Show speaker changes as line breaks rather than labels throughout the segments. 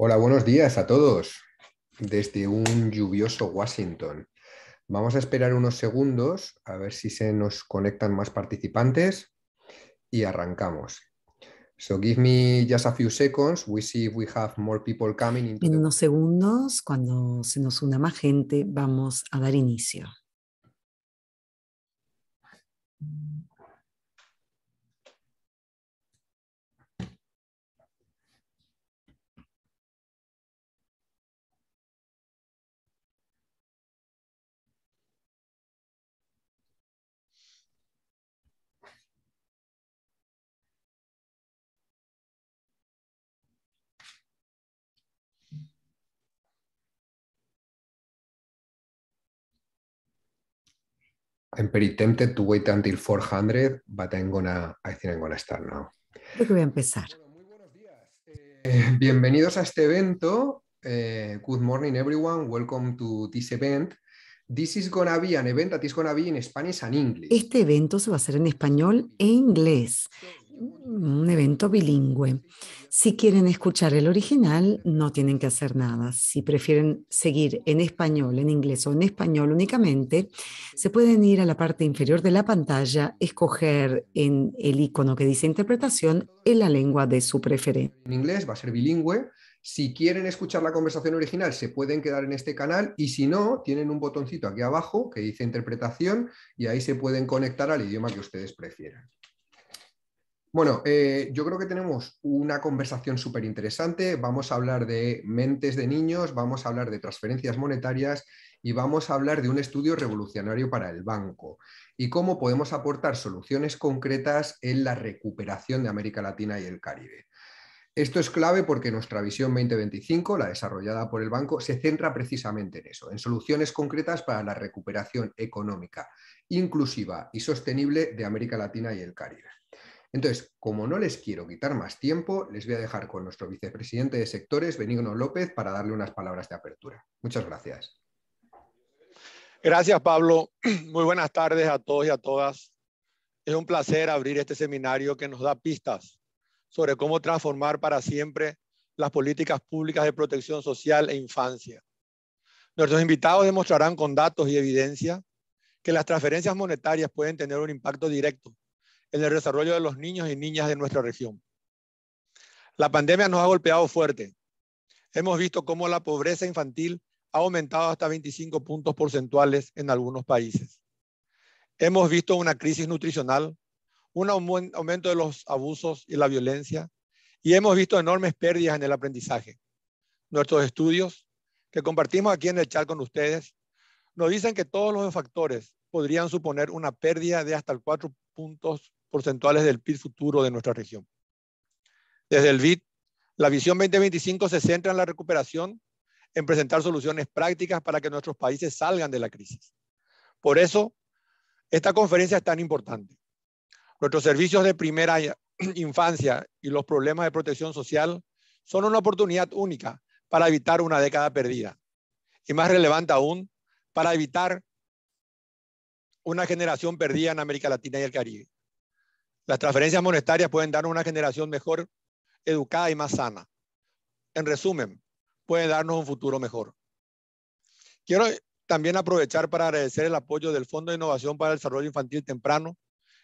Hola, buenos días a todos desde un lluvioso Washington. Vamos a esperar unos segundos a ver si se nos conectan más participantes y arrancamos. So give me just a few seconds. We see if we have more people coming. en
unos segundos, cuando se nos una más gente, vamos a dar inicio.
I'm pretty tempted to wait until 400, but I'm gonna, I think I'm gonna start now.
Creo que voy a empezar.
Eh, bienvenidos a este evento. Eh, good morning, everyone. Welcome to this event. This is gonna be an event that is gonna be in Spanish and English.
Este evento se va a hacer en español e inglés un evento bilingüe. Si quieren escuchar el original, no tienen que hacer nada. Si prefieren seguir en español, en inglés o en español únicamente, se pueden ir a la parte inferior de la pantalla, escoger en el icono que dice interpretación en la lengua de su preferencia.
En inglés va a ser bilingüe. Si quieren escuchar la conversación original, se pueden quedar en este canal y si no, tienen un botoncito aquí abajo que dice interpretación y ahí se pueden conectar al idioma que ustedes prefieran. Bueno, eh, yo creo que tenemos una conversación súper interesante. Vamos a hablar de mentes de niños, vamos a hablar de transferencias monetarias y vamos a hablar de un estudio revolucionario para el banco y cómo podemos aportar soluciones concretas en la recuperación de América Latina y el Caribe. Esto es clave porque nuestra visión 2025, la desarrollada por el banco, se centra precisamente en eso, en soluciones concretas para la recuperación económica, inclusiva y sostenible de América Latina y el Caribe. Entonces, como no les quiero quitar más tiempo, les voy a dejar con nuestro vicepresidente de sectores, Benigno López, para darle unas palabras de apertura. Muchas gracias.
Gracias, Pablo. Muy buenas tardes a todos y a todas. Es un placer abrir este seminario que nos da pistas sobre cómo transformar para siempre las políticas públicas de protección social e infancia. Nuestros invitados demostrarán con datos y evidencia que las transferencias monetarias pueden tener un impacto directo en el desarrollo de los niños y niñas de nuestra región. La pandemia nos ha golpeado fuerte. Hemos visto cómo la pobreza infantil ha aumentado hasta 25 puntos porcentuales en algunos países. Hemos visto una crisis nutricional, un aumento de los abusos y la violencia, y hemos visto enormes pérdidas en el aprendizaje. Nuestros estudios, que compartimos aquí en el chat con ustedes, nos dicen que todos los factores podrían suponer una pérdida de hasta el 4 puntos porcentuales del PIB futuro de nuestra región. Desde el BID, la visión 2025 se centra en la recuperación, en presentar soluciones prácticas para que nuestros países salgan de la crisis. Por eso, esta conferencia es tan importante. Nuestros servicios de primera infancia y los problemas de protección social son una oportunidad única para evitar una década perdida. Y más relevante aún, para evitar una generación perdida en América Latina y el Caribe. Las transferencias monetarias pueden darnos una generación mejor, educada y más sana. En resumen, pueden darnos un futuro mejor. Quiero también aprovechar para agradecer el apoyo del Fondo de Innovación para el Desarrollo Infantil Temprano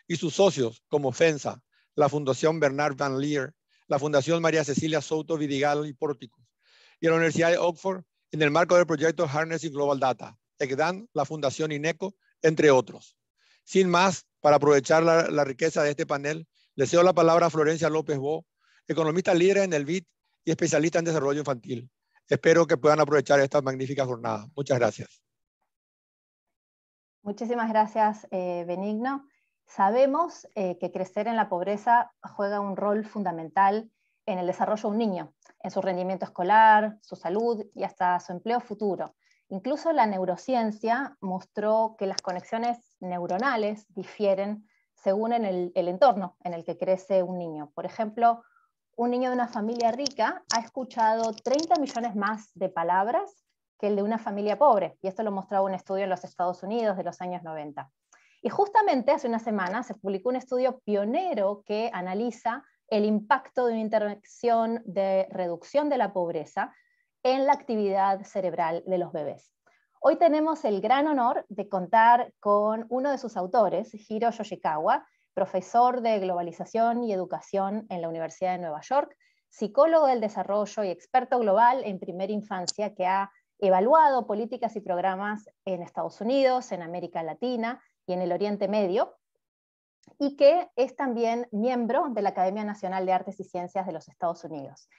y sus socios como FENSA, la Fundación Bernard Van Leer, la Fundación María Cecilia Souto Vidigal y Pórticos y la Universidad de Oxford en el marco del proyecto Harnessing Global Data, EGDAN, la Fundación INECO, entre otros. Sin más, para aprovechar la, riqueza de este panel, le cedo la palabra a Florencia López Bo, economista líder en el BID y especialista en desarrollo infantil. Espero que puedan aprovechar esta magnífica jornada. Muchas gracias.
Muchísimas gracias, eh, Benigno. Sabemos eh, que crecer en la pobreza juega un rol fundamental en el desarrollo de un niño, en su rendimiento escolar, su salud y hasta su empleo futuro. Incluso la neurociencia mostró que las conexiones neuronales difieren según en el, entorno en el que crece un niño. Por ejemplo, un niño de una familia rica ha escuchado 30 millones más de palabras que el de una familia pobre, y esto lo mostraba un estudio en los Estados Unidos de los años 90. Y justamente hace una semana se publicó un estudio pionero que analiza el impacto de una intervención de reducción de la pobreza en la actividad cerebral de los bebés. Hoy tenemos el gran honor de contar con uno de sus autores, Hiro Yoshikawa, profesor de globalización y educación en la Universidad de Nueva York, psicólogo del desarrollo y experto global en primera infancia que ha evaluado políticas y programas en Estados Unidos, en América Latina y en el Oriente Medio, y que es también miembro de la Academia Nacional de Artes y Ciencias de los Estados Unidos.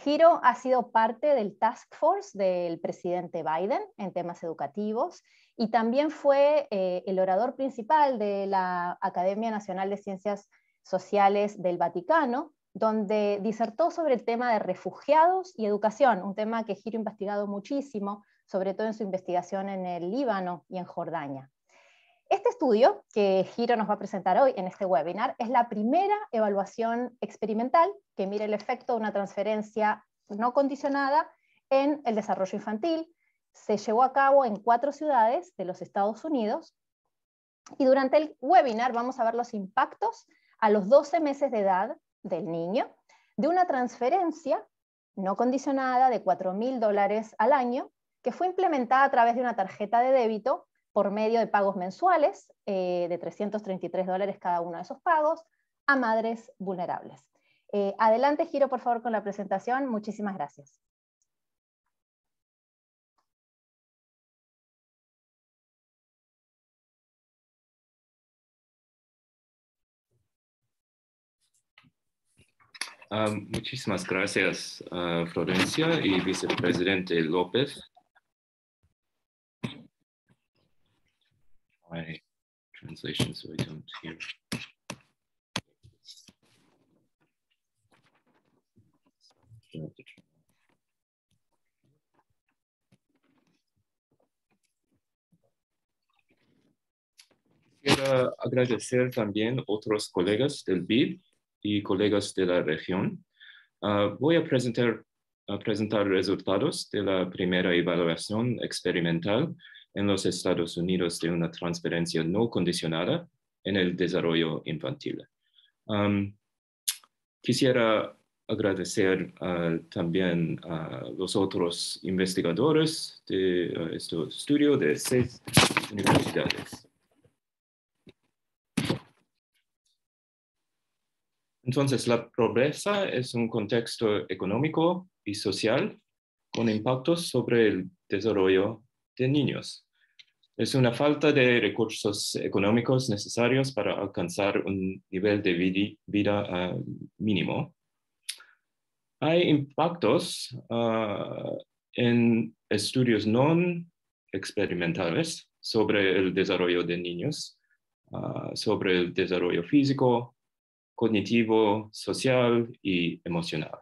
Giro ha sido parte del task force del presidente Biden en temas educativos y también fue eh, el orador principal de la Academia Nacional de Ciencias Sociales del Vaticano, donde disertó sobre el tema de refugiados y educación, un tema que Giro ha investigado muchísimo, sobre todo en su investigación en el Líbano y en Jordania. Este estudio que Giro nos va a presentar hoy en este webinar es la primera evaluación experimental que mire el efecto de una transferencia no condicionada en el desarrollo infantil. Se llevó a cabo en cuatro ciudades de los Estados Unidos y durante el webinar vamos a ver los impactos a los 12 meses de edad del niño de una transferencia no condicionada de 4 mil dólares al año que fue implementada a través de una tarjeta de débito por medio de pagos mensuales eh, de 333 dólares cada uno de esos pagos a madres vulnerables. Eh, adelante, Giro, por favor, con la presentación. Muchísimas gracias.
Ah, muchísimas gracias, ah, Florencia y vicepresidente López.
my translation so I
Quiero agradecer también a otros colegas del BID y colegas de la región. Ah, voy a presentar, a presentar resultados de la primera evaluación experimental en los Estados Unidos de una transferencia no condicionada en el desarrollo infantil. quisiera agradecer ah, también a los otros investigadores de ah, este estudio de seis universidades. Entonces, la pobreza es un contexto económico y social con impactos sobre el desarrollo de niños. Es una falta de recursos económicos necesarios para alcanzar un nivel de vida ah, mínimo. Hay impactos ah, en estudios no experimentales sobre el desarrollo de niños, ah, sobre el desarrollo físico, cognitivo, social y emocional.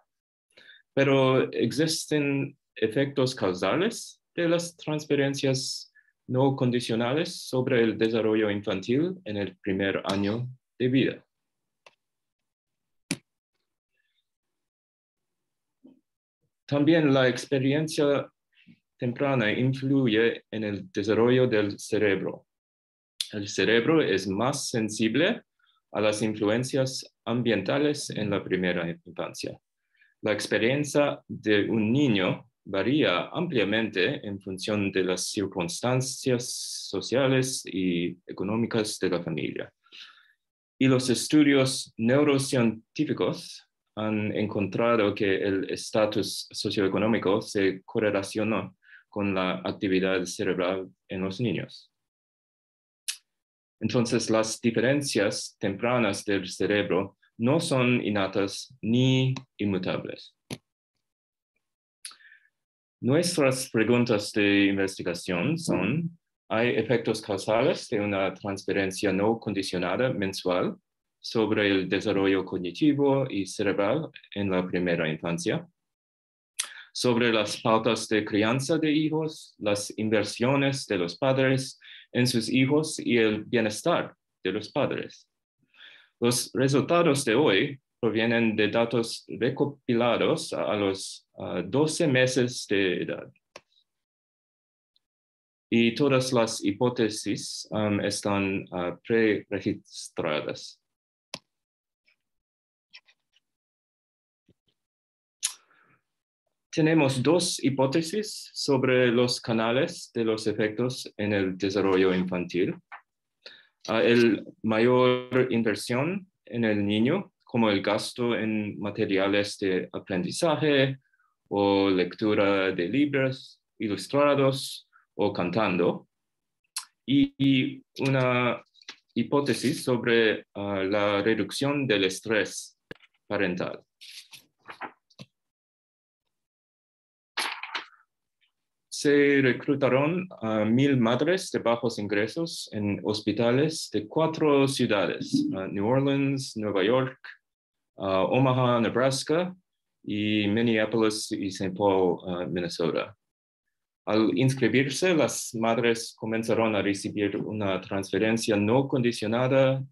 Pero existen efectos causales de las transferencias no condicionales sobre el desarrollo infantil en el primer año de vida. También la experiencia temprana influye en el desarrollo del cerebro. El cerebro es más sensible a las influencias ambientales en la primera infancia. La experiencia de un niño varía ampliamente en función de las circunstancias sociales y económicas de la familia. Y los estudios neurocientíficos han encontrado que el estatus socioeconómico se correlacionó con la actividad cerebral en los niños. Entonces, las diferencias tempranas del cerebro no son innatas ni inmutables. Nuestras preguntas de investigación son, ¿hay efectos causales de una transferencia no condicionada mensual sobre el desarrollo cognitivo y cerebral en la primera infancia? Sobre las pautas de crianza de hijos, las inversiones de los padres en sus hijos y el bienestar de los padres. Los resultados de hoy provienen de datos recopilados a los 12 meses de edad. Y todas las hipótesis um, están pre uh, preregistradas. Tenemos dos hipótesis sobre los canales de los efectos en el desarrollo infantil. Uh, el mayor inversión en el niño como el gasto en materiales de aprendizaje o lectura de libros ilustrados o cantando. Y, una hipótesis sobre ah, la reducción del estrés parental. se reclutaron a mil madres de bajos ingresos en hospitales de cuatro ciudades, New Orleans, Nueva York, Omaha, Nebraska y Minneapolis y St. Paul, Minnesota. Al inscribirse, las madres comenzaron a recibir una transferencia no condicionada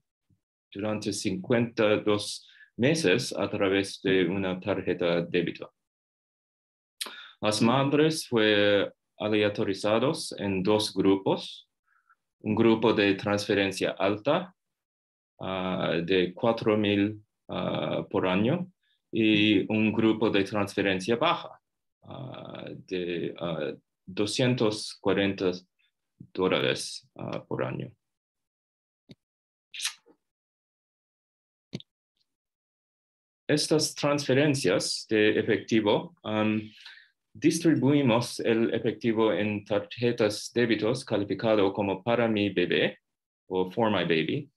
durante 52 meses a través de una tarjeta débito. Las madres fueron aleatorizados en dos grupos, un grupo de transferencia alta ah, de 4.000 mil ah, por año y un grupo de transferencia baja ah, de 240 dólares por año. Estas transferencias de efectivo distribuimos el efectivo en tarjetas débitos calificado como para mi bebé o for my baby.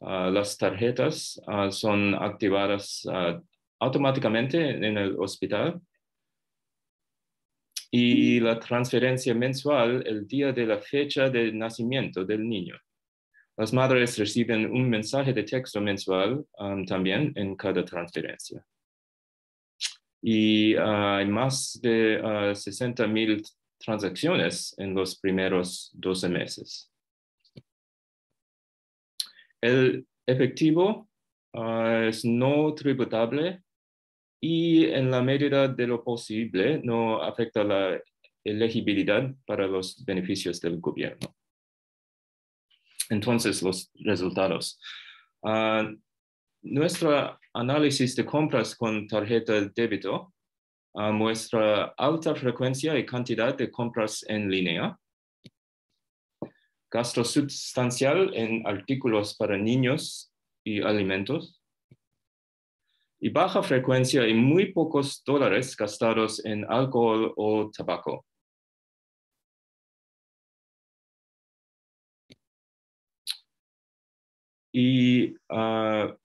Ah, las tarjetas ah, son activadas ah, automáticamente en el hospital y la transferencia mensual el día de la fecha de nacimiento del niño. Las madres reciben un mensaje de texto mensual también en cada transferencia y hay ah, más de 60.000 ah, mil transacciones en los primeros 12 meses. El efectivo ah, es no tributable y en la medida de lo posible no afecta la elegibilidad para los beneficios del gobierno. Entonces, los resultados nuestro análisis de compras con tarjeta de débito ah, muestra alta frecuencia y cantidad de compras en línea, gasto sustancial en artículos para niños y alimentos, y baja frecuencia y muy pocos dólares gastados en alcohol o tabaco.
Y
ah,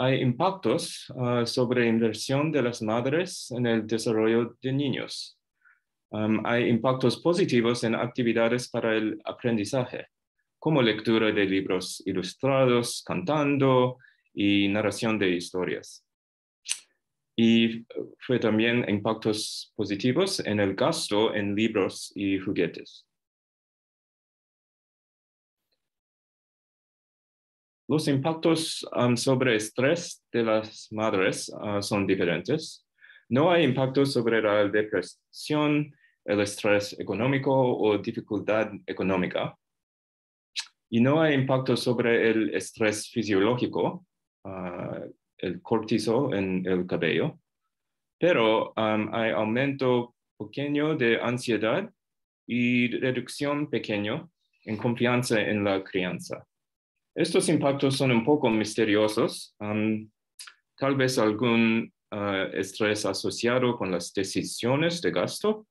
hay impactos ah, sobre inversión de las madres en el desarrollo de niños. hay impactos positivos en actividades para el aprendizaje, como lectura de libros ilustrados, cantando y narración de historias. Y fue también impactos positivos en el gasto en libros y juguetes. Los impactos sobre um, sobre estrés de las madres uh, son diferentes. No hay impacto sobre la depresión, el estrés económico o dificultad económica. Y no hay impacto sobre el estrés fisiológico, uh, el cortisol en el cabello. Pero um, hay aumento pequeño de ansiedad y reducción pequeño en confianza en la crianza. Estos impactos son un poco misteriosos, tal vez algún ah, estrés asociado con las decisiones de gasto.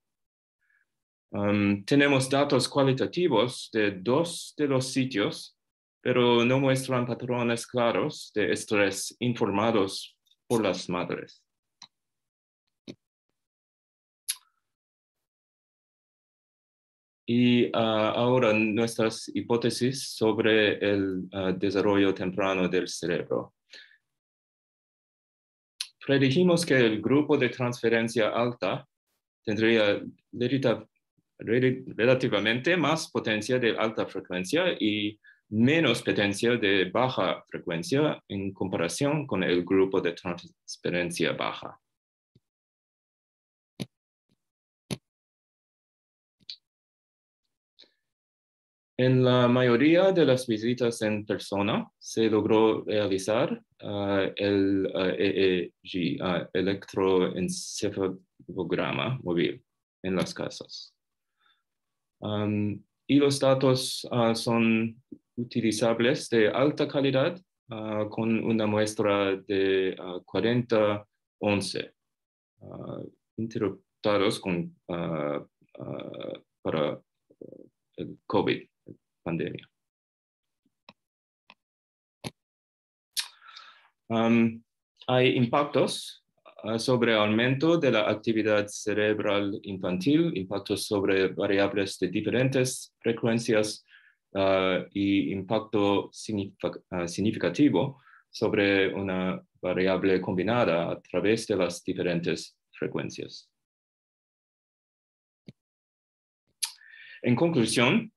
tenemos datos cualitativos de dos de los sitios, pero no muestran patrones claros de estrés informados por las madres. Y ah, ahora nuestras hipótesis sobre el ah, desarrollo temprano del cerebro. Predijimos que el grupo de transferencia alta tendría relativamente más potencia de alta frecuencia y menos potencia de baja frecuencia en comparación con el grupo de transferencia baja. En la mayoría de las visitas en persona se logró realizar ah, el ah, EEG, ah, electroencefalograma móvil, en las casas. y los datos son utilizables de alta calidad con una muestra de 40 11 interruptados con, para
el COVID.
Um, hay impactos uh, sobre aumento de la actividad cerebral infantil, impactos sobre variables de diferentes frecuencias uh, y impacto uh, significativo sobre una variable combinada a través de las diferentes frecuencias. En conclusión,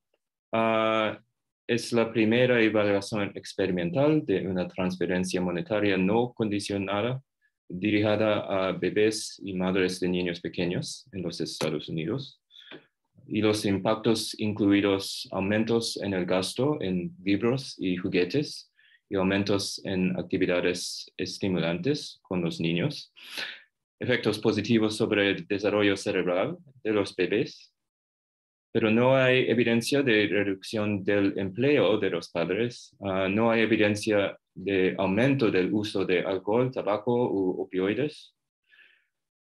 Ah, es la primera evaluación experimental de una transferencia monetaria no condicionada dirigida a bebés y madres de niños pequeños en los Estados Unidos. Y los impactos incluidos aumentos en el gasto en libros y juguetes y aumentos en actividades estimulantes con los niños, efectos positivos sobre el desarrollo cerebral de los bebés pero no hay evidencia de reducción del empleo de los padres, ah, no hay evidencia de aumento del uso de alcohol, tabaco u opioides.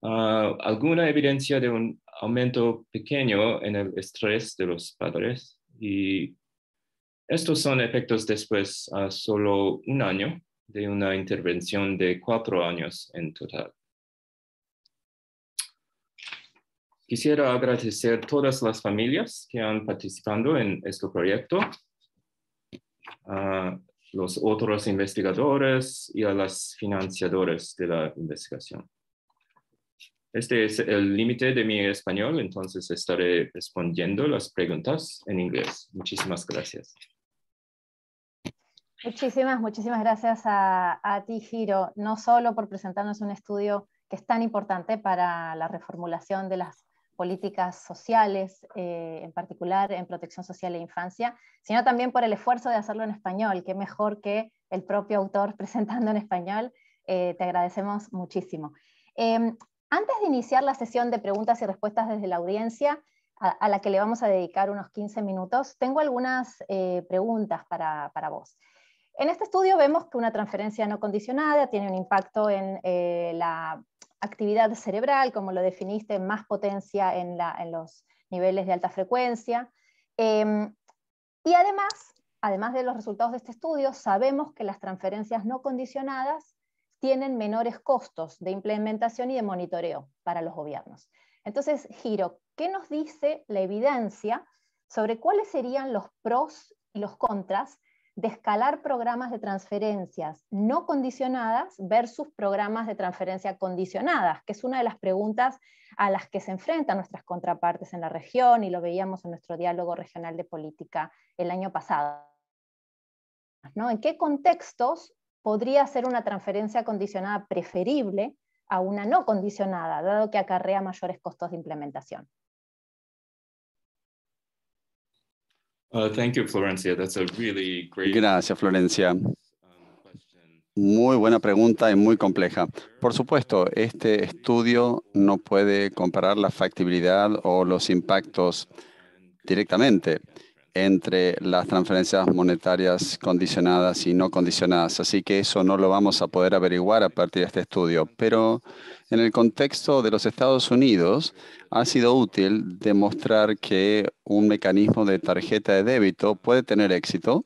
Ah, alguna evidencia de un aumento pequeño en el estrés de los padres y estos son efectos después a ah, solo un año de una intervención de cuatro años en total. Quisiera agradecer a todas las familias que han participado en este proyecto, a los otros investigadores y a los financiadores de la investigación. Este es el límite de mi español, entonces estaré respondiendo las preguntas en inglés. Muchísimas gracias.
Muchísimas, muchísimas gracias a, ti, Giro, no solo por presentarnos un estudio que es tan importante para la reformulación de las políticas sociales, eh, en particular en protección social e infancia, sino también por el esfuerzo de hacerlo en español, que mejor que el propio autor presentando en español. Eh, te agradecemos muchísimo. Em, antes de iniciar la sesión de preguntas y respuestas desde la audiencia, a, la que le vamos a dedicar unos 15 minutos, tengo algunas eh, preguntas para, para vos. En este estudio vemos que una transferencia no condicionada tiene un impacto en la actividad cerebral, como lo definiste, más potencia en, los niveles de alta frecuencia. Em, y además, además de los resultados de este estudio, sabemos que las transferencias no condicionadas tienen menores costos de implementación y de monitoreo para los gobiernos. Entonces, Giro, ¿qué nos dice la evidencia sobre cuáles serían los pros y los contras de escalar programas de transferencias no condicionadas versus programas de transferencia condicionadas, que es una de las preguntas a las que se enfrentan nuestras contrapartes en la región y lo veíamos en nuestro diálogo regional de política el año pasado. ¿En qué contextos podría ser una transferencia condicionada preferible a una no condicionada, dado que acarrea mayores costos de implementación?
Uh,
Gracias, Florencia.
Muy buena pregunta y muy compleja. Por supuesto, este estudio no puede comparar la factibilidad o los impactos directamente entre las transferencias monetarias condicionadas y no condicionadas. Así que eso no lo vamos a poder averiguar a partir de este estudio. Pero en el contexto de los Estados Unidos, ha sido útil demostrar que un mecanismo de tarjeta de débito puede tener éxito.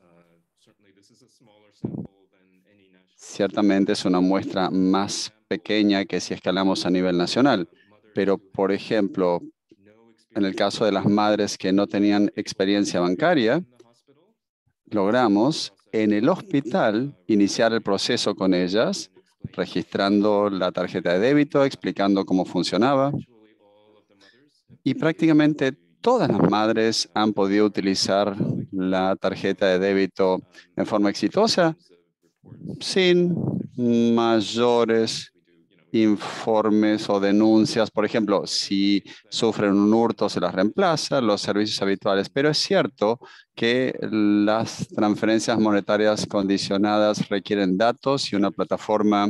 Ciertamente es una muestra más pequeña que si escalamos a nivel nacional. Pero, por ejemplo, en el caso de las madres que no tenían experiencia bancaria, logramos en el hospital iniciar el proceso con ellas, registrando la tarjeta de débito, explicando cómo funcionaba. Y prácticamente todas las madres han podido utilizar la tarjeta de débito en forma exitosa sin mayores informes o denuncias. Por ejemplo, si sufren un hurto, se las reemplaza, los servicios habituales. Pero es cierto que las transferencias monetarias condicionadas requieren datos y una plataforma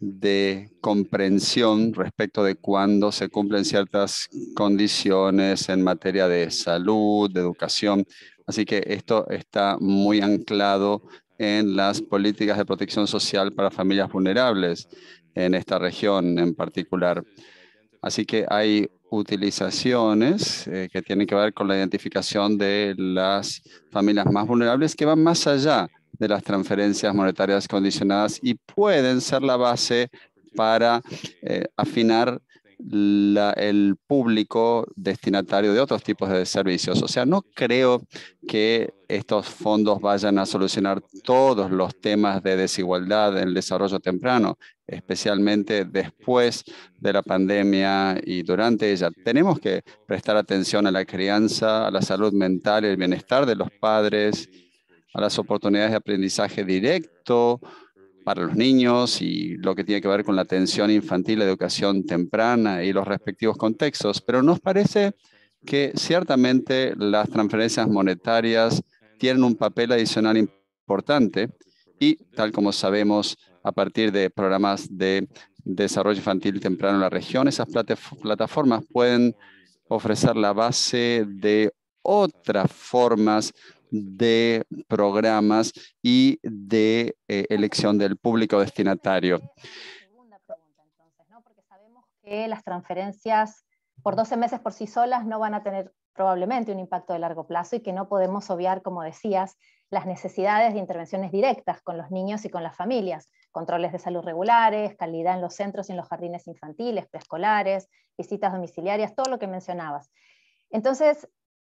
de comprensión respecto de cuándo se cumplen ciertas condiciones en materia de salud, de educación. Así que esto está muy anclado en las políticas de protección social para familias vulnerables en esta región en particular. Así que hay utilizaciones eh, que tienen que ver con la identificación de las familias más vulnerables que van más allá de las transferencias monetarias condicionadas y pueden ser la base para eh, afinar el público destinatario de otros tipos de servicios. O sea, no creo que estos fondos vayan a solucionar todos los temas de desigualdad en el desarrollo temprano, especialmente después de la pandemia y durante ella. Tenemos que prestar atención a la crianza, a la salud mental, el bienestar de los padres, a las oportunidades de aprendizaje directo, para los niños y lo que tiene que ver con la atención infantil, la educación temprana y los respectivos contextos, pero nos parece que ciertamente las transferencias monetarias tienen un papel adicional importante y, tal como sabemos, a partir de programas de desarrollo infantil temprano en la región, esas plataformas pueden ofrecer la base de otras formas de programas y de eh, elección del público destinatario.
Porque sabemos que las transferencias por 12 meses por sí solas no van a tener probablemente un impacto de largo plazo y que no podemos obviar, como decías, las necesidades de intervenciones directas con los niños y con las familias, controles de salud regulares, calidad en los centros y en los jardines infantiles, preescolares, visitas domiciliarias, todo lo que mencionabas. Entonces,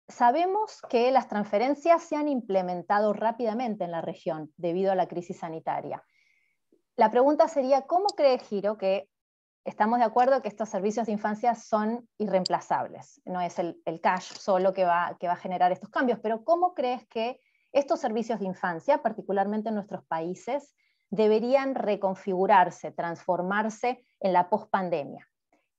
Sabemos que las transferencias se han implementado rápidamente en la región debido a la crisis sanitaria. La pregunta sería, ¿cómo crees, Giro que estamos de acuerdo que estos servicios de infancia son irreemplazables? No es el, cash solo que va, a generar estos cambios, pero ¿cómo crees que estos servicios de infancia, particularmente en nuestros países, deberían reconfigurarse, transformarse en la pospandemia?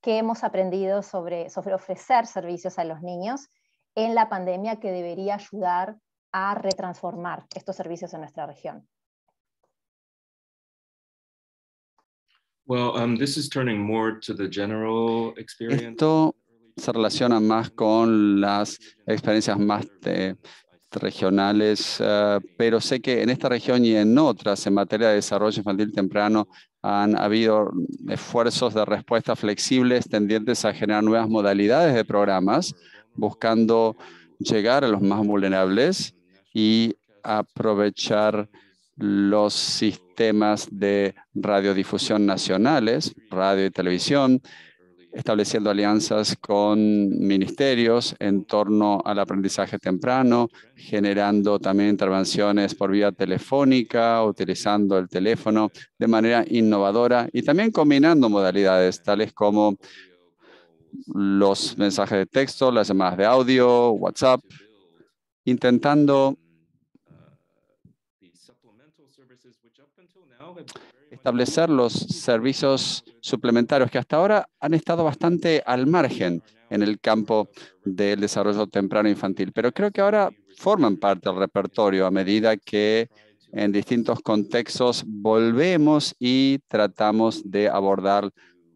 ¿Qué hemos aprendido sobre, sobre ofrecer servicios a los niños en la pandemia que debería ayudar a retransformar estos servicios en nuestra región.
Um, Esto
se relaciona más con las experiencias más regionales, eh, pero sé que en esta región y en otras en materia de desarrollo infantil temprano han habido esfuerzos de respuesta flexibles tendientes a generar nuevas modalidades de programas buscando llegar a los más vulnerables y aprovechar los sistemas de radiodifusión nacionales, radio y televisión, estableciendo alianzas con ministerios en torno al aprendizaje temprano, generando también intervenciones por vía telefónica, utilizando el teléfono de manera innovadora y también combinando modalidades tales como los mensajes de texto, las llamadas de audio, WhatsApp, intentando eh, establecer los servicios suplementarios que hasta ahora han estado bastante al margen en el campo del desarrollo temprano e infantil, pero creo que ahora forman parte del repertorio a medida que en distintos contextos volvemos y tratamos de abordar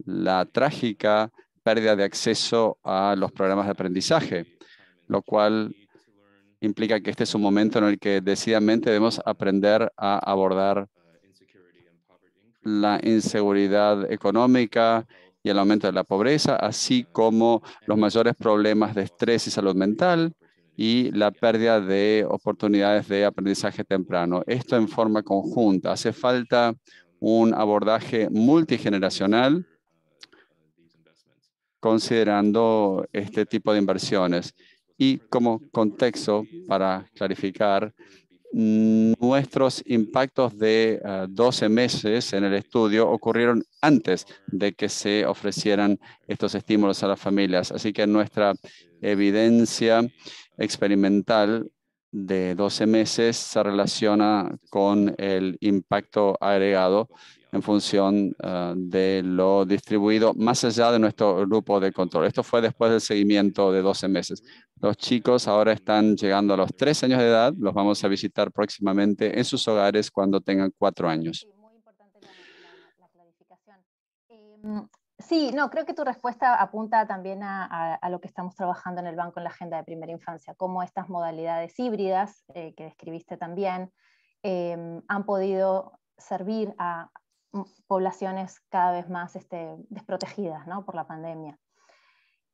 la trágica pérdida de acceso a los programas de aprendizaje, lo cual implica que este es un momento en el que decididamente debemos aprender a abordar la inseguridad económica y el aumento de la pobreza, así como los mayores problemas de estrés y salud mental y la pérdida de oportunidades de aprendizaje temprano. Esto en forma conjunta. Hace falta un abordaje multigeneracional considerando este tipo de inversiones. Y como contexto, para clarificar, nuestros impactos de 12 eh, meses en el estudio ocurrieron antes de que se ofrecieran estos estímulos a las familias. Así que nuestra evidencia experimental de 12 meses se relaciona con el impacto agregado en función eh, de lo distribuido más allá de nuestro grupo de control. Esto fue después del seguimiento de 12 meses. Los chicos ahora están llegando a los 3 años de edad. Los vamos a visitar próximamente en sus hogares cuando tengan 4 años.
Em, sí, no, creo que tu respuesta apunta también a, lo que estamos trabajando en el banco en la agenda de primera infancia, cómo estas modalidades híbridas eh, que describiste también em, han podido servir a, poblaciones cada vez más este, desprotegidas por la pandemia.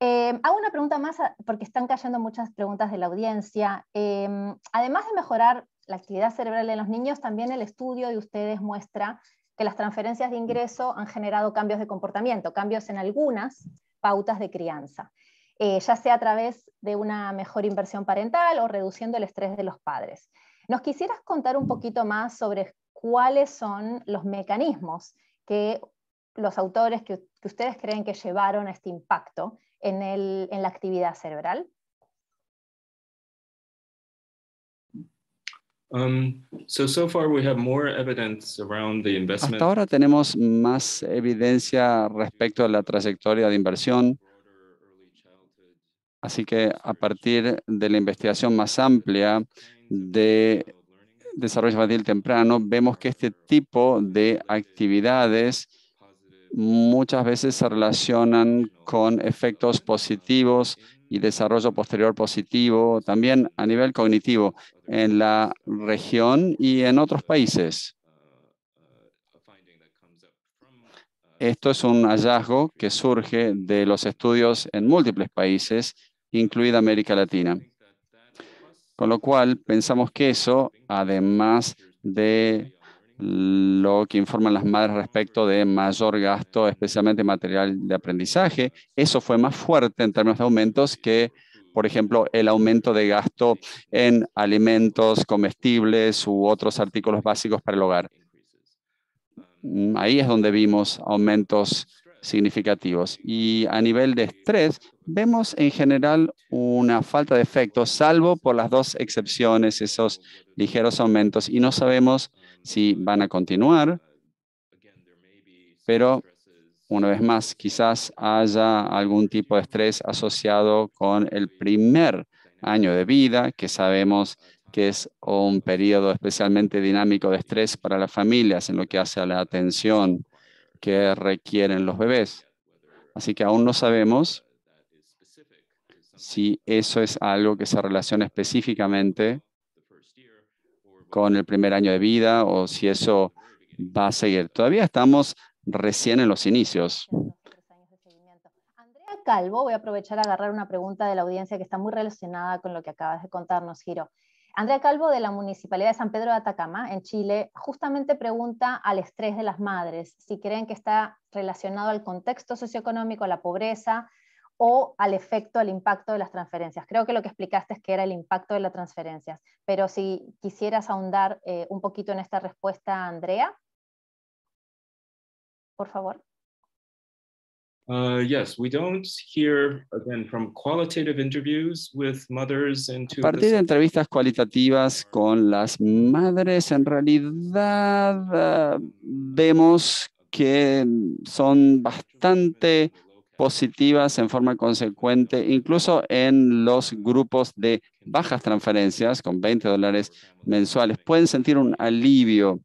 Eh, hago una pregunta más ah, porque están cayendo muchas preguntas de la audiencia. Eh, además de mejorar la actividad cerebral de los niños, también el estudio de ustedes muestra que las transferencias de ingreso han generado cambios de comportamiento, cambios en algunas pautas de crianza, eh, ya sea a través de una mejor inversión parental o reduciendo el estrés de los padres. ¿Nos quisieras contar un poquito más sobre cuáles son los mecanismos que los autores que, ustedes creen que llevaron a este impacto en, la actividad cerebral?
Hasta ahora
tenemos más evidencia respecto a la trayectoria de inversión. Así que a partir de la investigación más amplia de desarrollo infantil temprano, vemos que este tipo de actividades muchas veces se relacionan con efectos positivos y desarrollo posterior positivo, también a nivel cognitivo, en la región y en otros países. Esto es un hallazgo que surge de los estudios en múltiples países, incluida América Latina. Con lo cual, pensamos que eso, además de lo que informan las madres respecto de mayor gasto, especialmente material de aprendizaje, eso fue más fuerte en términos de aumentos que, por ejemplo, el aumento de gasto en alimentos, comestibles u otros artículos básicos para el hogar. Mm, ahí es donde vimos aumentos significativos. Y a nivel de estrés, vemos en general una falta de efecto, salvo por las dos excepciones, esos ligeros aumentos, y no sabemos si van a continuar, pero una vez más, quizás haya algún tipo de estrés asociado con el primer año de vida, que sabemos que es un periodo especialmente dinámico de estrés para las familias en lo que hace a la atención que requieren los bebés. Así que aún no sabemos si eso es algo que se relaciona específicamente con el primer año de vida o si eso va a seguir. Todavía estamos recién en los inicios.
Andrea Calvo, voy a aprovechar a agarrar una pregunta de la audiencia que está muy relacionada con lo que acabas de contarnos, Giro. Andrea Calvo de la Municipalidad de San Pedro de Atacama, en Chile, justamente pregunta al estrés de las madres, si creen que está relacionado al contexto socioeconómico, a la pobreza o al efecto, al impacto de las transferencias. Creo que lo que explicaste es que era el impacto de las transferencias, pero si quisieras ahondar eh, un poquito en esta respuesta, Andrea, por favor.
Uh, yes, we don't hear again from qualitative interviews with mothers A partir de
entrevistas cualitativas con las madres, en realidad eh, vemos que son bastante positivas en forma consecuente, incluso en los grupos de bajas transferencias con 20 dólares mensuales. Pueden sentir un alivio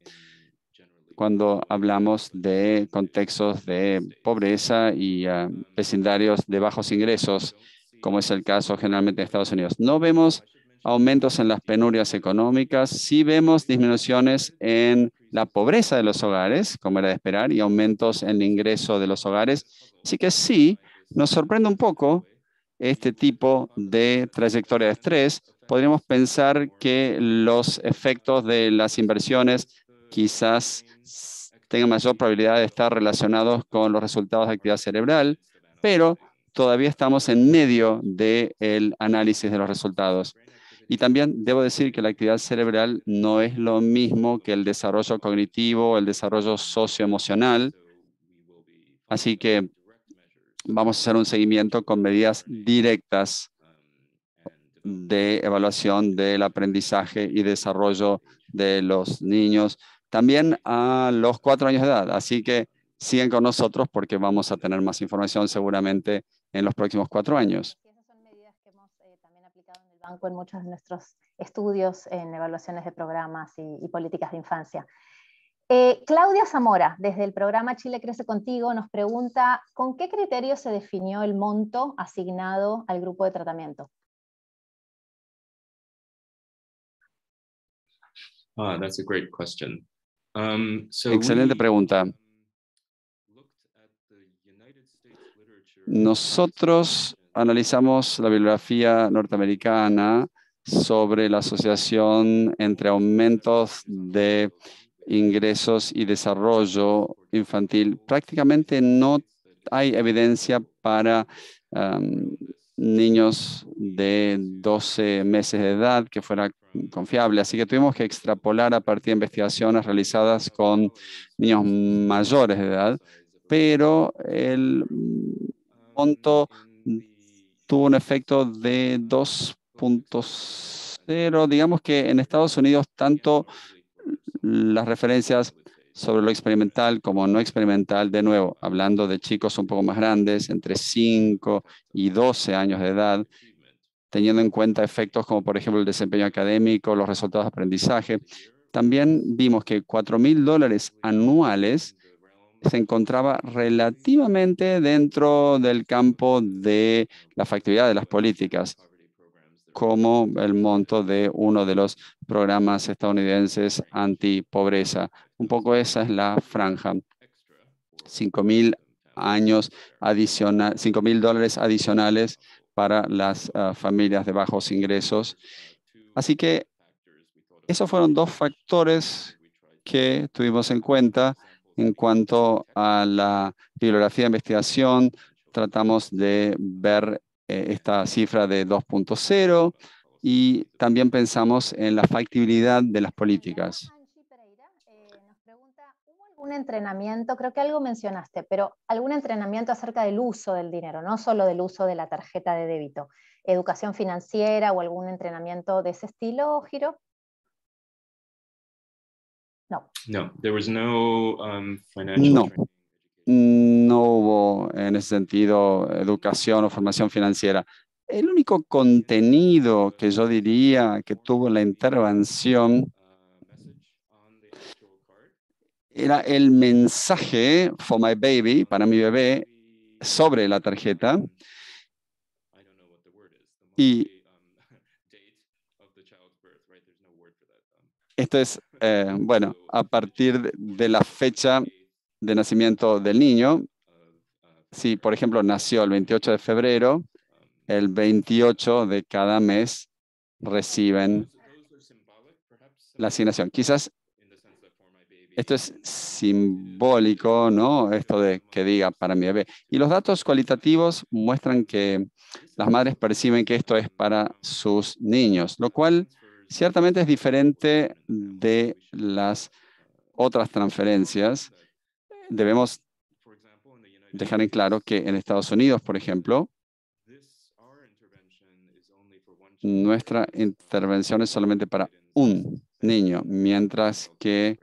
cuando hablamos de contextos de pobreza y ah, vecindarios de bajos ingresos, como es el caso generalmente en Estados Unidos. No vemos aumentos en las penurias económicas, sí vemos disminuciones en la pobreza de los hogares, como era de esperar, y aumentos en el ingreso de los hogares. Así que sí, nos sorprende un poco este tipo de trayectoria de estrés. Podríamos pensar que los efectos de las inversiones quizás tengan mayor probabilidad de estar relacionados con los resultados de actividad cerebral, pero todavía estamos en medio del análisis de los resultados. Y también debo decir que la actividad cerebral no es lo mismo que el desarrollo cognitivo, el desarrollo socioemocional. Así que vamos a hacer un seguimiento con medidas directas de evaluación del aprendizaje y desarrollo de los niños también a los cuatro años de edad. Así que siguen con nosotros porque vamos a tener más información seguramente en los próximos cuatro años. esas son medidas que hemos
eh, también aplicado en el banco en muchos de nuestros estudios, en evaluaciones de programas y, políticas de infancia. Eh, Claudia Zamora, desde el programa Chile Crece Contigo, nos pregunta, ¿con qué criterio se definió el monto asignado al grupo de tratamiento?
Ah, that's a great question. Um, Excelente pregunta.
Nosotros analizamos la bibliografía norteamericana sobre la asociación entre aumentos de ingresos y desarrollo infantil. Prácticamente no hay evidencia para um, niños de 12 meses de edad que fuera confiable. Así que tuvimos que extrapolar a partir de investigaciones realizadas con niños mayores de edad, pero el monto tuvo un efecto de 2.0. Digamos que en Estados Unidos tanto las referencias sobre lo experimental como no experimental, de nuevo, hablando de chicos un poco más grandes, entre 5 y 12 años de edad, teniendo en cuenta efectos como por ejemplo el desempeño académico, los resultados de aprendizaje. También vimos que 4 mil dólares anuales se encontraba relativamente dentro del campo de la factibilidad de las políticas como el monto de uno de los programas estadounidenses anti antipobreza. Un poco esa es la franja. 5.000 mil años adicional, cinco dólares adicionales para las ah, familias de bajos ingresos. Así que esos fueron dos factores que tuvimos en cuenta en cuanto a la bibliografía de investigación. Tratamos de ver eh, esta cifra de 2.0 y también pensamos en la factibilidad de las políticas. Eh,
¿Un ¿hubo algún entrenamiento, creo que algo mencionaste, pero algún entrenamiento acerca del uso del dinero, no solo del uso de la tarjeta de débito, educación financiera o algún entrenamiento de ese estilo, Giro? No.
No, there was no um, no.
Mm, no hubo en ese sentido educación o formación financiera. El único contenido que yo diría que tuvo la intervención era el mensaje for my baby, para mi bebé, sobre la tarjeta. Y esto es, eh, bueno, a partir de la fecha de nacimiento del niño, si, por ejemplo, nació el 28 de febrero, el 28 de cada mes reciben la asignación. Quizás esto es simbólico, ¿no? Esto de que diga para mi bebé. Y los datos cualitativos muestran que las madres perciben que esto es para sus niños, lo cual ciertamente es diferente de las otras transferencias. Debemos dejar en claro que en Estados Unidos, por ejemplo, nuestra intervención es solamente para un niño, mientras que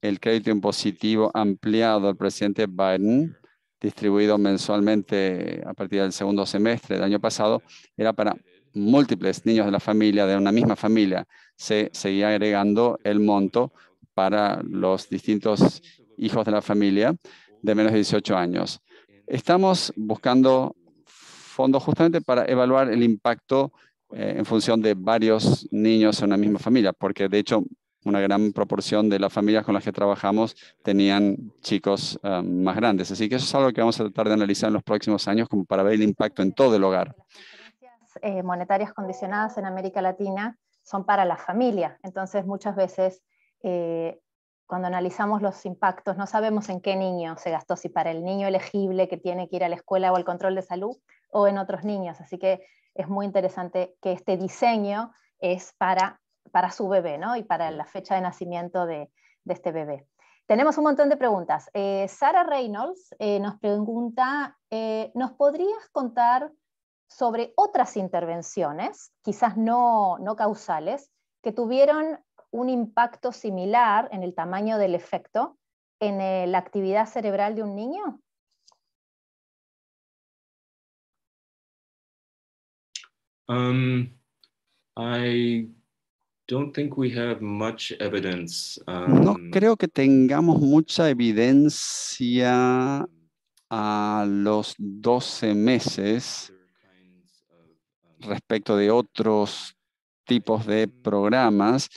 el crédito impositivo ampliado del presidente Biden, distribuido mensualmente a partir del segundo semestre del año pasado, era para múltiples niños de la familia, de una misma familia. Se seguía agregando el monto para los distintos hijos de la familia de menos de 18 años. Estamos buscando fondos justamente para evaluar el impacto eh, en función de varios niños en una misma familia, porque de hecho una gran proporción de las familias con las que trabajamos tenían chicos um, más grandes. Así que eso es algo que vamos a tratar de analizar en los próximos años como para ver el impacto en todo el hogar.
Las eh, monetarias condicionadas en América Latina son para la familia, entonces muchas veces eh, cuando analizamos los impactos, no sabemos en qué niño se gastó, si para el niño elegible que tiene que ir a la escuela o al control de salud, o en otros niños. Así que es muy interesante que este diseño es para, para su bebé, ¿no? Y para la fecha de nacimiento de, este bebé. Tenemos un montón de preguntas. Eh, Sara Reynolds eh, nos pregunta, eh, ¿nos podrías contar sobre otras intervenciones, quizás no, no causales, que tuvieron un impacto similar en el tamaño del efecto en eh, la actividad cerebral de un niño?
Um,
no
um, creo que tengamos mucha evidencia a los 12 meses respecto de otros tipos de programas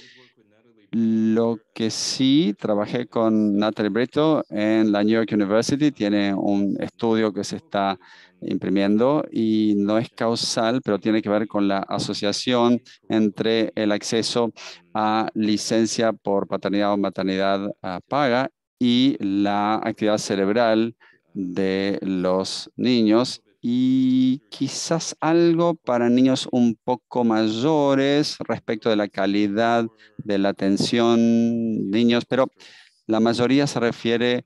lo que sí, trabajé con Natalie Brito en la New York University, tiene un estudio que se está imprimiendo y no es causal, pero tiene que ver con la asociación entre el acceso a licencia por paternidad o maternidad ah, paga y la actividad cerebral de los niños y quizás algo para niños un poco mayores respecto de la calidad de la atención niños, pero la mayoría se refiere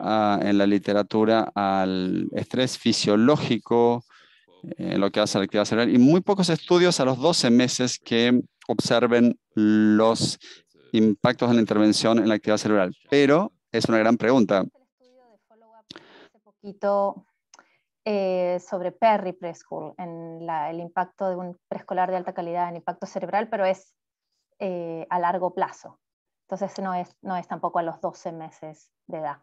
en la literatura al estrés fisiológico, en eh, lo que hace a la actividad cerebral, y muy pocos estudios a los 12 meses que observen los impactos de la intervención en la actividad cerebral. Pero es una gran pregunta.
poquito eh, sobre Perry Preschool, en el impacto de un preescolar de alta calidad en impacto cerebral, pero es eh, a largo plazo. Entonces no es, no es tampoco a los 12 meses de edad.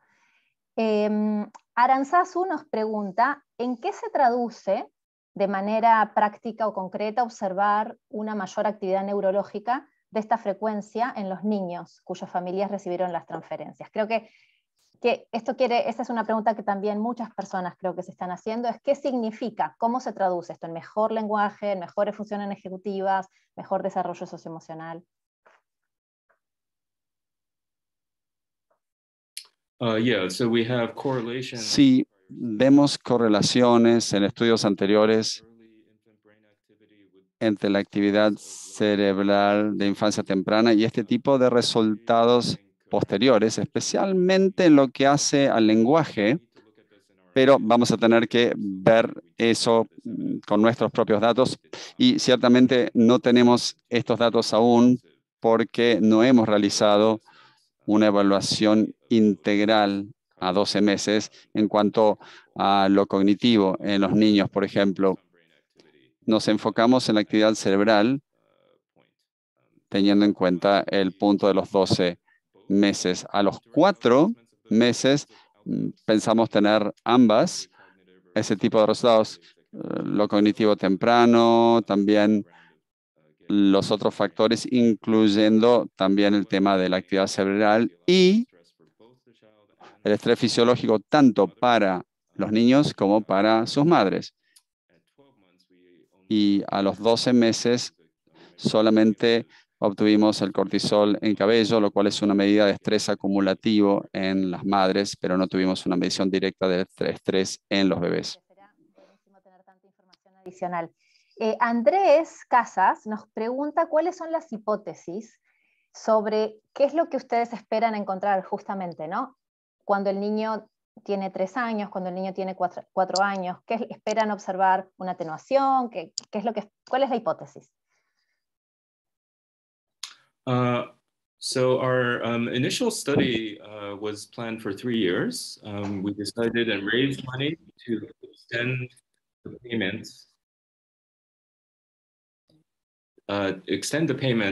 Em, Aranzazu nos pregunta, ¿en qué se traduce de manera práctica o concreta observar una mayor actividad neurológica de esta frecuencia en los niños cuyas familias recibieron las transferencias? Creo que que esto quiere, esa es una pregunta que también muchas personas creo que se están haciendo, es qué significa, cómo se traduce esto en mejor lenguaje, mejores funciones ejecutivas, mejor desarrollo socioemocional.
Uh,
sí,
vemos correlaciones en estudios anteriores entre la actividad cerebral de infancia temprana y este tipo de resultados posteriores, especialmente en lo que hace al lenguaje, pero vamos a tener que ver eso mm, con nuestros propios datos y ciertamente no tenemos estos datos aún porque no hemos realizado una evaluación integral a 12 meses en cuanto a lo cognitivo en los niños, por ejemplo. Nos enfocamos en la actividad cerebral teniendo en cuenta el punto de los 12 meses. A los cuatro meses mm, pensamos tener ambas, ese tipo de resultados, eh, lo cognitivo temprano, también los otros factores, incluyendo también el tema de la actividad cerebral y el estrés fisiológico, tanto para los niños como para sus madres. Y a los 12 meses solamente obtuvimos el cortisol en cabello, lo cual es una medida de estrés acumulativo en las madres, pero no tuvimos una medición directa de estrés en los bebés. tener
tanta información adicional. Eh, Andrés Casas nos pregunta cuáles son las hipótesis sobre qué es lo que ustedes esperan encontrar justamente, ¿no? Cuando el niño tiene tres años, cuando el niño tiene cuatro, años, ¿qué esperan observar? ¿Una atenuación? es lo que, ¿Cuál es la hipótesis?
Uh, so our um, initial study uh, was planned for three years. Um, we decided and raised
money to extend the payments.
Uh, um,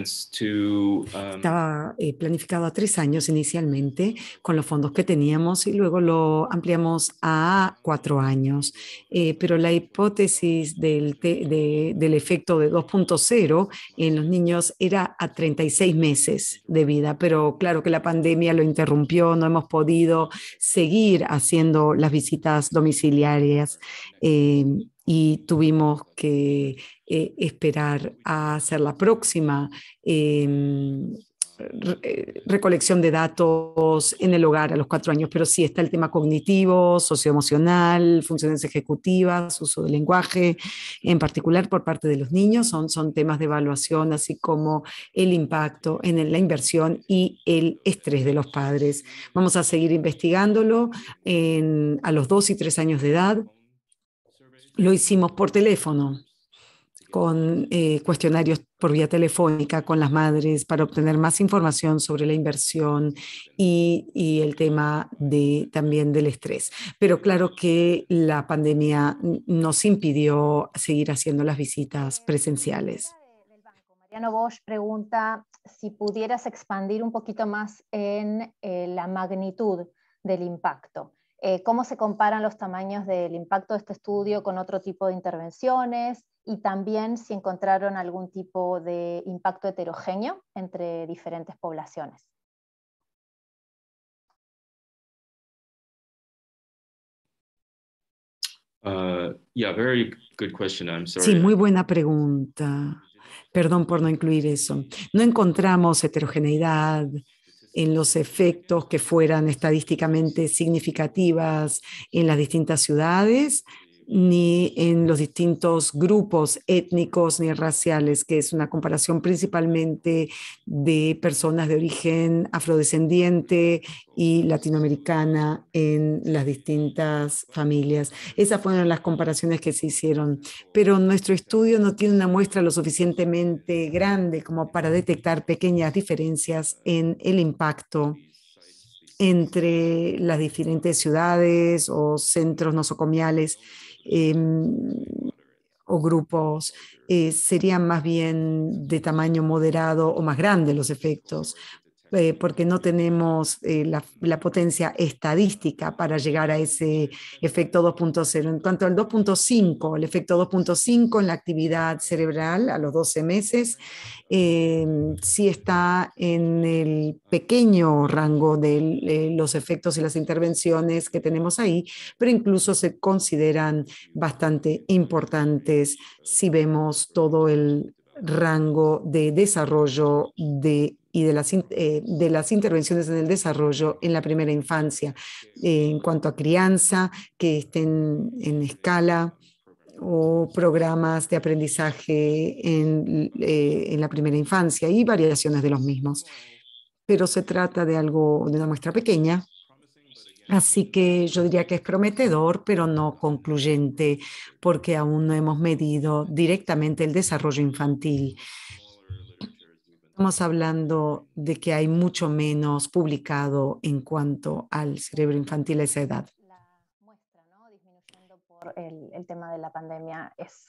Estaba
eh, planificado a tres años inicialmente con los fondos que teníamos y luego lo ampliamos a cuatro años. Eh, pero la hipótesis del, del efecto de 2.0 en los niños era a 36 meses de vida, pero claro que la pandemia lo interrumpió, no hemos podido seguir haciendo las visitas domiciliarias. Eh, y tuvimos que eh, esperar a hacer la próxima em, eh, recolección de datos en el hogar a los cuatro años, pero sí está el tema cognitivo, socioemocional, funciones ejecutivas, uso del lenguaje, en particular por parte de los niños, son, son temas de evaluación, así como el impacto en la inversión y el estrés de los padres. Vamos a seguir investigándolo a los dos y tres años de edad lo hicimos por teléfono, con eh, cuestionarios por vía telefónica con las madres para obtener más información sobre la inversión y, el tema de, también del estrés. Pero claro que la pandemia nos impidió seguir haciendo las visitas presenciales.
Mariano Bosch pregunta si pudieras expandir un poquito más en eh, la magnitud del impacto. Eh, cómo se comparan los tamaños del impacto de este estudio con otro tipo de intervenciones y también si encontraron algún tipo de impacto heterogéneo entre diferentes poblaciones.
Uh, very good question. I'm
sorry. Sí, muy
buena pregunta. Perdón por no incluir eso. No encontramos heterogeneidad en los efectos que fueran estadísticamente significativas en las distintas ciudades ni en los distintos grupos étnicos ni raciales, que es una comparación principalmente de personas de origen afrodescendiente y latinoamericana en las distintas familias. Esas fueron las comparaciones que se hicieron, pero nuestro estudio no tiene una muestra lo suficientemente grande como para detectar pequeñas diferencias en el impacto entre las diferentes ciudades o centros nosocomiales Em, o grupos, eh, serían más bien de tamaño moderado o más grande los efectos, eh, porque no tenemos eh, la, potencia estadística para llegar a ese efecto 2.0. En cuanto al 2.5, el efecto 2.5 en la actividad cerebral a los 12 meses, em, sí está en el pequeño rango de eh, los efectos y las intervenciones que tenemos ahí, pero incluso se consideran bastante importantes si vemos todo el rango de desarrollo de, y eh, de las, intervenciones en el desarrollo en la primera infancia, eh, en cuanto a crianza, que estén en escala o programas de aprendizaje en, eh, en la primera infancia y variaciones de los mismos. Pero se trata de algo, de una muestra pequeña Así que yo diría que es prometedor, pero no concluyente, porque aún no hemos medido directamente el desarrollo infantil. Estamos hablando de que hay mucho menos publicado en cuanto al cerebro infantil a esa edad. La muestra,
disminuyendo El, el, tema de la pandemia. Es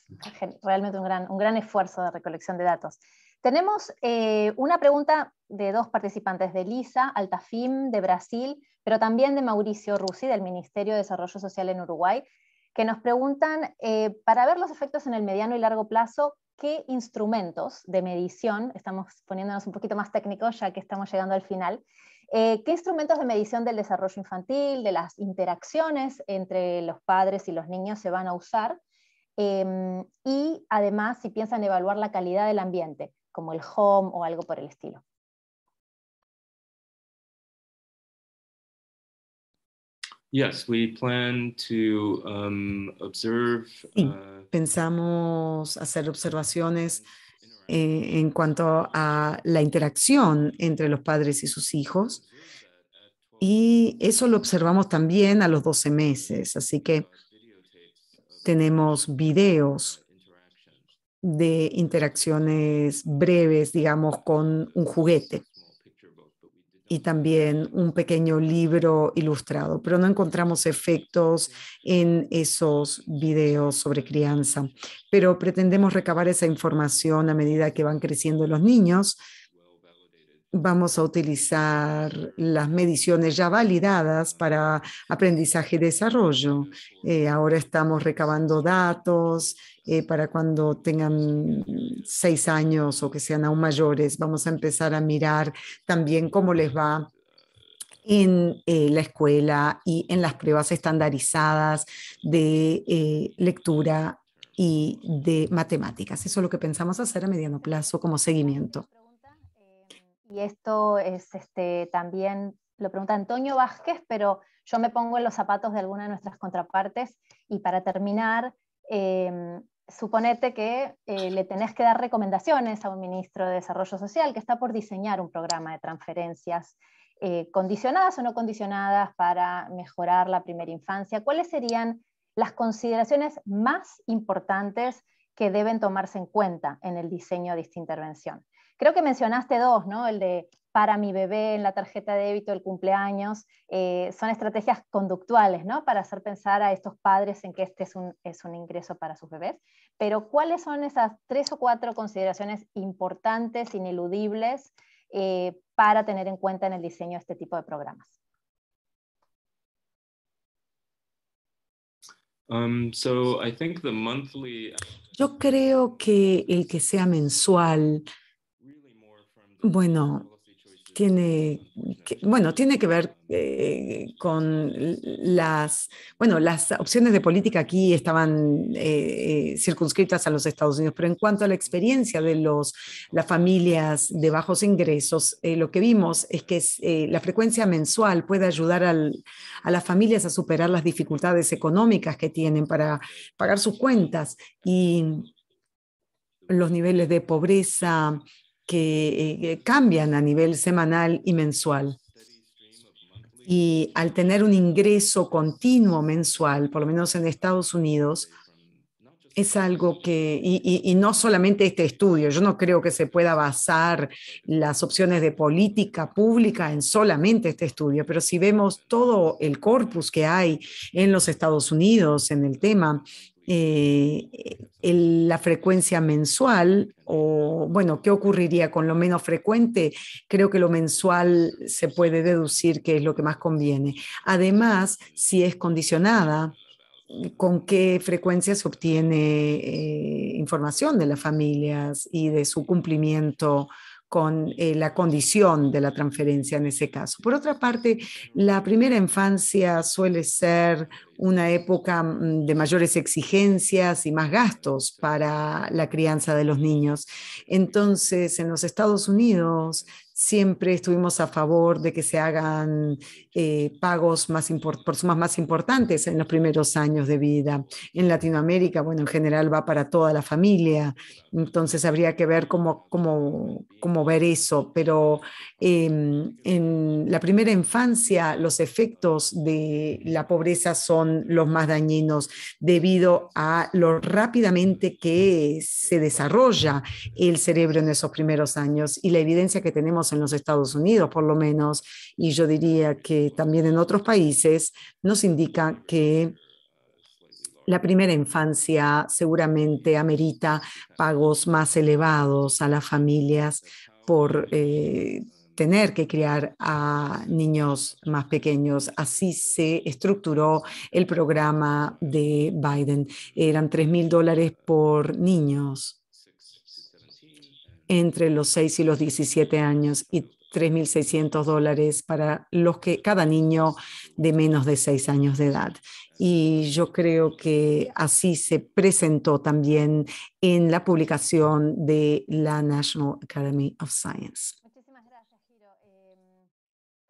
realmente un gran, un gran esfuerzo de recolección de datos. Tenemos eh, una pregunta de dos participantes, de Lisa Altafim de Brasil, pero también de Mauricio Rusi, del Ministerio de Desarrollo Social en Uruguay, que nos preguntan, eh, para ver los efectos en el mediano y largo plazo, ¿qué instrumentos de medición, estamos poniéndonos un poquito más técnicos ya que estamos llegando al final, eh, qué instrumentos de medición del desarrollo infantil, de las interacciones entre los padres y los niños se van a usar? Em, y además, si piensan evaluar la calidad del ambiente, como el home o algo por el estilo.
we plan to
um, Sí, uh, pensamos hacer observaciones eh, en cuanto a la interacción entre los padres y sus hijos. Y eso lo observamos también a los 12 meses. Así que tenemos videos de interacciones breves, digamos, con un juguete y también un pequeño libro ilustrado, pero no encontramos efectos en esos videos sobre crianza. Pero pretendemos recabar esa información a medida que van creciendo los niños vamos a utilizar las mediciones ya validadas para aprendizaje y desarrollo. Eh, ahora estamos recabando datos eh, para cuando tengan seis años o que sean aún mayores. Vamos a empezar a mirar también cómo les va en eh, la escuela y en las pruebas estandarizadas de lectura y de matemáticas. Eso es lo que pensamos hacer a mediano plazo como seguimiento
y esto es este, también, lo pregunta Antonio Vázquez, pero yo me pongo en los zapatos de alguna de nuestras contrapartes y para terminar, em, suponete que eh, le tenés que dar recomendaciones a un ministro de Desarrollo Social que está por diseñar un programa de transferencias eh, condicionadas o no condicionadas para mejorar la primera infancia. ¿Cuáles serían las consideraciones más importantes que deben tomarse en cuenta en el diseño de esta intervención? Creo que mencionaste dos, ¿no? El de para mi bebé en la tarjeta de débito el cumpleaños, eh, son estrategias conductuales, ¿no? Para hacer pensar a estos padres en que este es un, es un ingreso para sus bebés. Pero ¿cuáles son esas tres o cuatro consideraciones importantes, ineludibles, eh, para tener en cuenta en el diseño de este tipo de programas?
Um,
Yo creo que el que sea mensual, bueno, tiene que, bueno, tiene que ver eh, con las, bueno, las opciones de política aquí estaban eh, eh, circunscritas a los Estados Unidos, pero en cuanto a la experiencia de los, las familias de bajos ingresos, lo que vimos es que la frecuencia mensual puede ayudar a las familias a superar las dificultades económicas que tienen para pagar sus cuentas y los niveles de pobreza que eh, eh, cambian a nivel semanal y mensual. Y al tener un ingreso continuo mensual, por lo menos en Estados Unidos, es algo que, y, no solamente este estudio, yo no creo que se pueda basar las opciones de política pública en solamente este estudio, pero si vemos todo el corpus que hay en los Estados Unidos en el tema, eh, la frecuencia mensual o, bueno, ¿qué ocurriría con lo menos frecuente? Creo que lo mensual se puede deducir que es lo que más conviene. Además, si es condicionada, con qué frecuencia se obtiene eh, información de las familias y de su cumplimiento con eh, la condición de la transferencia en ese caso. Por otra parte, la primera infancia suele ser una época mm, de mayores exigencias y más gastos para la crianza de los niños. Entonces, en los Estados Unidos siempre estuvimos a favor de que se hagan eh, pagos más por sumas más importantes en los primeros años de vida. En Latinoamérica, bueno, en general va para toda la familia, entonces habría que ver cómo, ver eso, pero em, en la primera infancia los efectos de la pobreza son los más dañinos debido a lo rápidamente que se desarrolla el cerebro en esos primeros años y la evidencia que tenemos en los Estados Unidos, por lo menos, y yo diría que también en otros países, nos indica que la primera infancia seguramente amerita pagos más elevados a las familias por eh, tener que criar a niños más pequeños. Así se estructuró el programa de Biden. Eran 3 mil dólares por niños entre los 6 y los 17 años y 3.600 dólares para los que, cada niño de menos de 6 años de edad. Y yo creo que así se presentó también en la publicación de la National Academy of Science. Muchísimas gracias, Giro.
Em,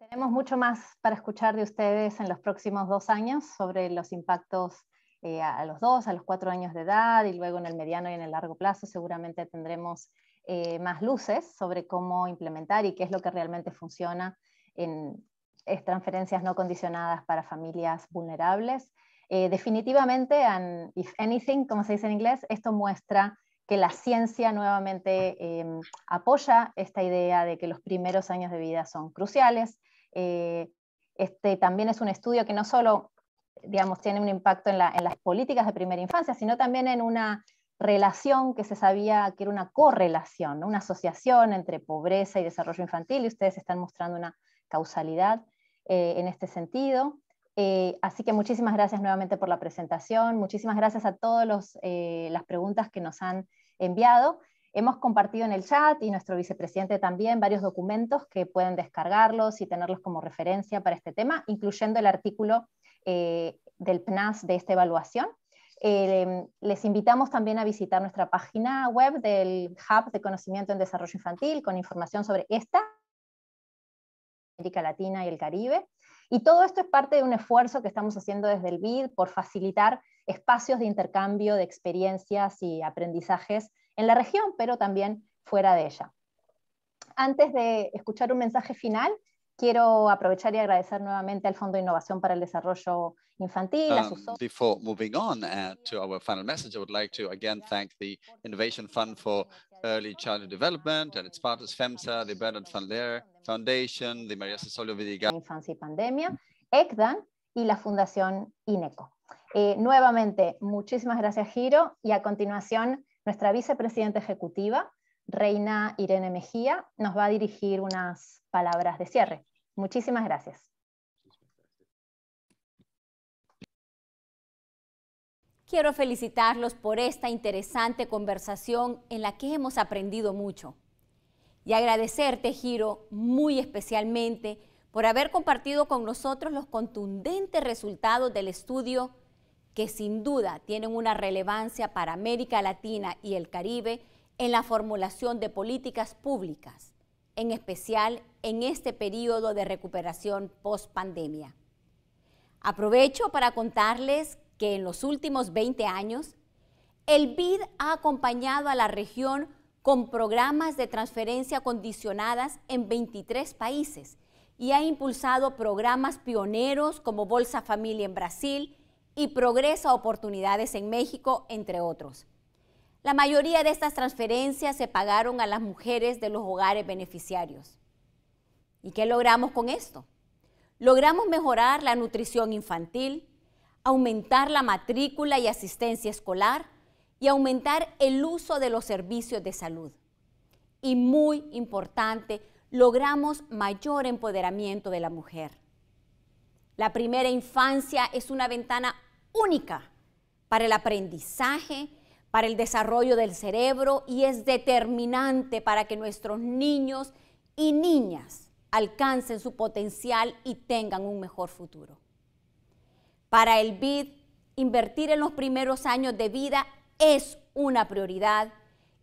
tenemos mucho más para escuchar de ustedes en los próximos dos años sobre los impactos eh, a los dos, a los cuatro años de edad y luego en el mediano y en el largo plazo seguramente tendremos eh, más luces sobre cómo implementar y qué es lo que realmente funciona en transferencias no condicionadas para familias vulnerables. Eh, definitivamente, if anything, como se dice en inglés, esto muestra que la ciencia nuevamente em, apoya esta idea de que los primeros años de vida son cruciales. Eh, este también es un estudio que no solo digamos, tiene un impacto en, las políticas de primera infancia, sino también en una relación que se sabía que era una correlación, una asociación entre pobreza y desarrollo infantil, y ustedes están mostrando una causalidad eh, en este sentido. Eh, así que muchísimas gracias nuevamente por la presentación, muchísimas gracias a todas eh, las preguntas que nos han enviado. Hemos compartido en el chat y nuestro vicepresidente también varios documentos que pueden descargarlos y tenerlos como referencia para este tema, incluyendo el artículo del PNAS de esta evaluación. Eh, les invitamos también a visitar nuestra página web del Hub de Conocimiento en Desarrollo Infantil con información sobre esta, América Latina y el Caribe. Y todo esto es parte de un esfuerzo que estamos haciendo desde el BID por facilitar espacios de intercambio de experiencias y aprendizajes en la región, pero también fuera de ella. Antes de escuchar un mensaje final, quiero aprovechar y agradecer nuevamente al Fondo de Innovación para el Desarrollo Infantil. a um, sus...
Before moving on uh, to our final message, I would like to again thank the Innovation Fund for Early Childhood Development and its partners FEMSA, the Bernard van Leer Foundation, the María Cecilia
Vidigal. Infancia y Pandemia, ECDAN y la Fundación INECO. Eh, nuevamente, muchísimas gracias, Giro. Y a continuación, nuestra vicepresidenta ejecutiva, Reina Irene Mejía nos va a dirigir unas palabras de cierre. Muchísimas gracias.
Quiero felicitarlos por esta interesante conversación en la que hemos aprendido mucho. Y agradecerte, Giro, muy especialmente por haber compartido con nosotros los contundentes resultados del estudio que sin duda tienen una relevancia para América Latina y el Caribe en la formulación de políticas públicas, en especial en este periodo de recuperación post-pandemia. Aprovecho para contarles que en los últimos 20 años, el BID ha acompañado a la región con programas de transferencia condicionadas en 23 países y ha impulsado programas pioneros como Bolsa Familia en Brasil y Progresa Oportunidades en México, entre otros. La mayoría de estas transferencias se pagaron a las mujeres de los hogares beneficiarios. ¿Y qué logramos con esto? Logramos mejorar la nutrición infantil, aumentar la matrícula y asistencia escolar y aumentar el uso de los servicios de salud. Y muy importante, logramos mayor empoderamiento de la mujer. La primera infancia es una ventana única para el aprendizaje, para el desarrollo del cerebro y es determinante para que nuestros niños y niñas alcancen su potencial y tengan un mejor futuro. Para el BID, invertir en los primeros años de vida es una prioridad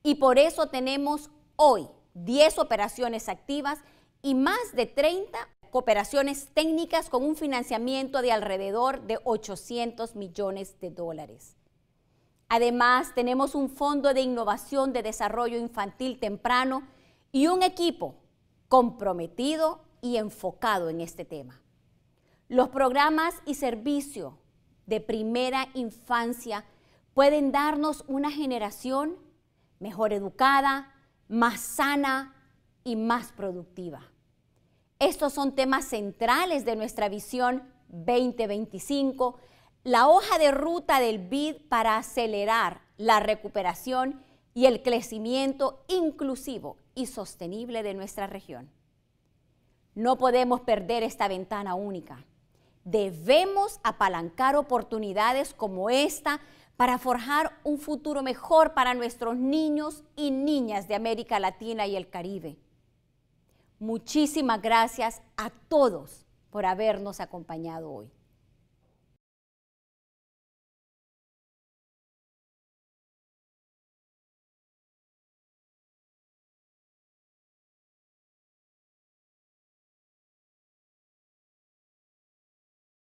y por eso tenemos hoy 10 operaciones activas y más de 30 cooperaciones técnicas con un financiamiento de alrededor de 800 millones de dólares. Además, tenemos un fondo de innovación de desarrollo infantil temprano y un equipo comprometido y enfocado en este tema. Los programas y servicios de primera infancia pueden darnos una generación mejor educada, más sana y más productiva. Estos son temas centrales de nuestra visión 2025 la hoja de ruta del BID para acelerar la recuperación y el crecimiento inclusivo y sostenible de nuestra región. No podemos perder esta ventana única. Debemos apalancar oportunidades como esta para forjar un futuro mejor para nuestros niños y niñas de América Latina y el Caribe. Muchísimas gracias a todos
por habernos acompañado hoy.